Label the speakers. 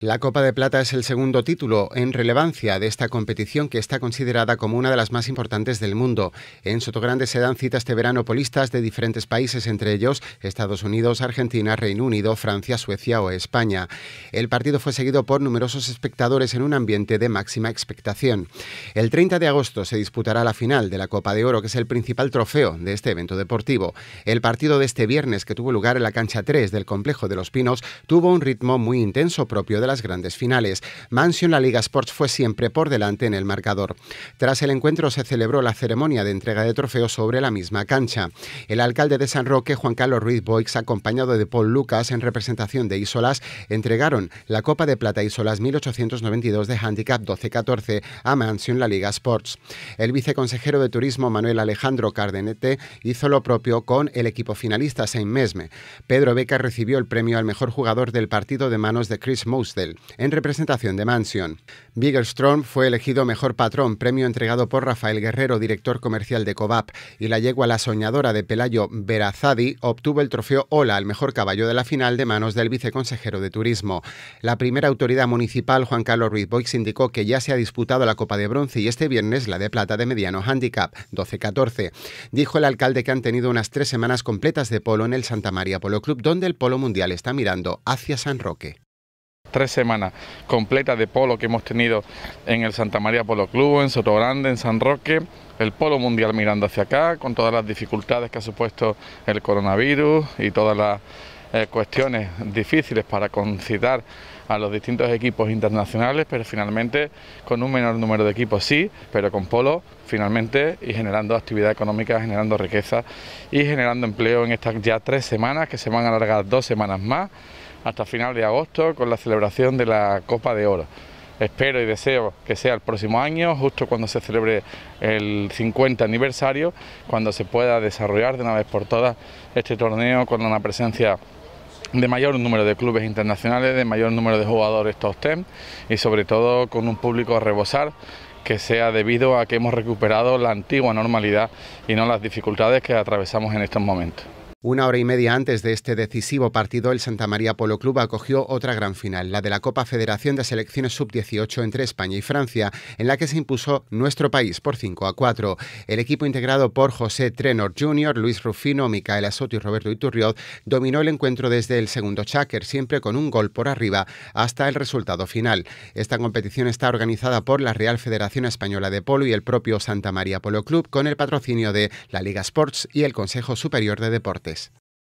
Speaker 1: La Copa de Plata es el segundo título en relevancia de esta competición que está considerada como una de las más importantes del mundo. En Sotogrande se dan citas de este verano polistas de diferentes países, entre ellos Estados Unidos, Argentina, Reino Unido, Francia, Suecia o España. El partido fue seguido por numerosos espectadores en un ambiente de máxima expectación. El 30 de agosto se disputará la final de la Copa de Oro, que es el principal trofeo de este evento deportivo. El partido de este viernes, que tuvo lugar en la cancha 3 del Complejo de los Pinos, tuvo un ritmo muy intenso propio de las grandes finales. Mansion la Liga Sports fue siempre por delante en el marcador. Tras el encuentro se celebró la ceremonia de entrega de trofeos sobre la misma cancha. El alcalde de San Roque, Juan Carlos Ruiz Boix, acompañado de Paul Lucas en representación de Isolas, entregaron la Copa de Plata Isolas 1892 de Handicap 12-14 a Mansion la Liga Sports. El viceconsejero de Turismo Manuel Alejandro Cardenete hizo lo propio con el equipo finalista Saint Mesme. Pedro Beca recibió el premio al mejor jugador del partido de manos de Chris Moose en representación de Mansion. Biggerstrom fue elegido mejor patrón, premio entregado por Rafael Guerrero, director comercial de Cobap, y la yegua La Soñadora de Pelayo Verazadi obtuvo el trofeo Ola al mejor caballo de la final de manos del viceconsejero de Turismo. La primera autoridad municipal, Juan Carlos Ruiz Boix, indicó que ya se ha disputado la Copa de Bronce y este viernes la de plata de mediano handicap, 12-14. Dijo el alcalde que han tenido unas tres semanas completas de polo en el Santa María Polo Club, donde el polo mundial está mirando hacia San Roque. Tres
Speaker 2: semanas completas de polo que hemos tenido en el Santa María Polo Club, en Grande, en San Roque, el polo mundial mirando hacia acá, con todas las dificultades que ha supuesto el coronavirus y todas las eh, cuestiones difíciles para concitar a los distintos equipos internacionales, pero finalmente con un menor número de equipos sí, pero con polo finalmente y generando actividad económica, generando riqueza y generando empleo en estas ya tres semanas que se van a alargar dos semanas más hasta final de agosto con la celebración de la Copa de Oro. Espero y deseo que sea el próximo año, justo cuando se celebre el 50 aniversario, cuando se pueda desarrollar de una vez por todas este torneo con una presencia de mayor número de clubes internacionales, de mayor número de jugadores top y sobre todo con un público a rebosar que sea debido a que hemos recuperado la antigua normalidad y no las dificultades que atravesamos en estos momentos.
Speaker 1: Una hora y media antes de este decisivo partido, el Santa María Polo Club acogió otra gran final, la de la Copa Federación de Selecciones Sub-18 entre España y Francia, en la que se impuso nuestro país por 5 a 4. El equipo integrado por José Trenor Jr., Luis Rufino, Micael Soto y Roberto Iturriot dominó el encuentro desde el segundo cháquer, siempre con un gol por arriba, hasta el resultado final. Esta competición está organizada por la Real Federación Española de Polo y el propio Santa María Polo Club, con el patrocinio de la Liga Sports y el Consejo Superior de Deportes. Gracias.